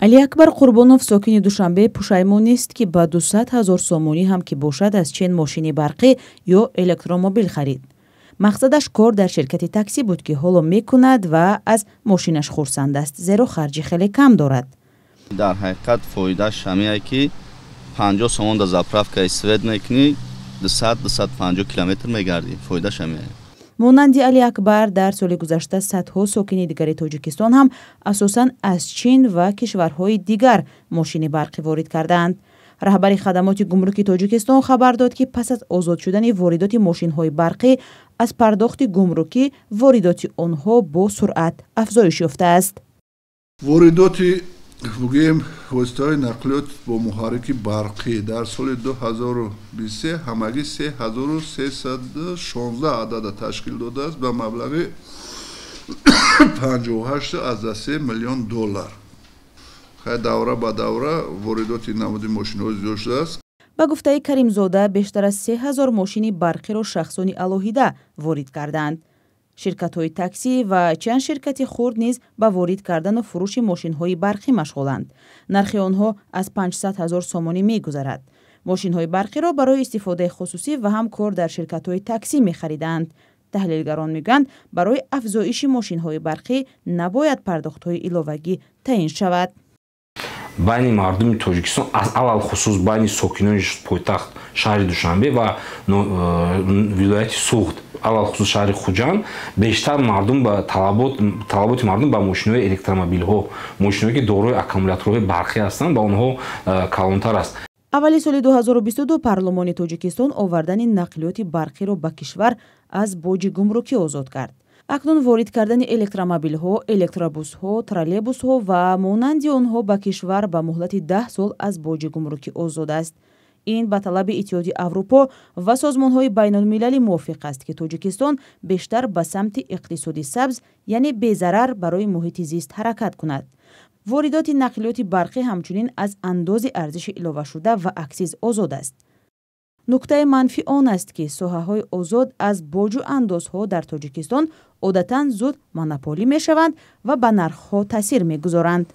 али акбар қурбонов сокини душанбе пушаймон нест ки ба 200 ҳазор сомонӣ ҳам ки бошад аз чен мошини барқӣ ё электромобил харид мақсадаш кор дар ширкати таксӣ буд ки ҳоло мекунад ва аз мошинаш хурсанд аст зеро харҷи хеле кам дорад дар ҳақиқат фоидааш ҳамие ки 5 сомон дар заправка истифода мекунӣ 200-250 километр мегардӣ фоидааш ҳамие монанди али акбар дар соли гузашта садҳо сокини дигари тоҷикистон ҳам асосан аз чин ва кишварҳои дигар мошини барқӣ ворид карданд раҳбари хадамоти гумруки тоҷикистон хабар дод ки пас аз озод шудани воридоти мошинҳои барқӣ аз пардохти гумрукӣ воридоти онҳо бо суръат афзоиш ёфтааст воридоти бугӯем воситаҳои нақлиёт бо муҳаррики барқӣ дар соли 2023 ҳамаги 3316 адада ташкил додааст ба маблағи 583 миллион доллар хай давра ба давра воридоти намуди мошинҳо зиёд шудааст ба гуфтаи каримзода бештар аз 3000 мошини барқиро шахсони алоҳида ворид карданд ширкатҳои таксӣ ва чанд ширкати хурд низ ба ворид кардану фурӯши мошинҳои барқӣ машғуланд нархи онҳо аз 500 0 сомонӣ мегузарад мошинҳои барқиро барои истифодаи хусусӣ ва ҳам кор дар ширкатҳои таксӣ мехариданд таҳлилгарон мегӯянд барои афзоиши мошинҳои барқӣ набояд пардохтҳои иловагӣ таъин шавад байни мардуми тоҷикистон аз алал хусус байни сокинони пойтахт шаҳри душанбе ва э, вилояти суғд алал хусус шаҳри хуҷан бештар мардум ба талаботи мардум ба мошинҳои электромобилҳо мошинҳое ки дорои аккумуляторҳои барқӣ ҳастанд ба онҳо э, калонтар аст аввали соли 2022 парлумони тоҷикистон овардани нақлиёти барқиро ба кишвар аз боҷи гумрукӣ озод кард акнун ворид кардани электромобилҳо электробусҳо троллейбусҳо ва монанди онҳо ба кишвар ба муҳлати даҳ сол аз боҷи гумрукӣ озод аст ин ба талаби иттиҳоди аврупо ва созмонҳои байналмилалӣ мувофиқ аст ки тоҷикистон бештар ба самти иқтисоди сабз яъне безарар барои муҳити зист ҳаракат кунад воридоти нақлиёти барқӣ ҳамчунин аз андози арзиши иловашуда ва аксиз озод аст нуктаи манфӣ он аст ки соҳаҳои озод аз боҷу андозҳо дар тоҷикистон одатан зуд монополӣ мешаванд ва ба нархҳо таъсир мегузоранд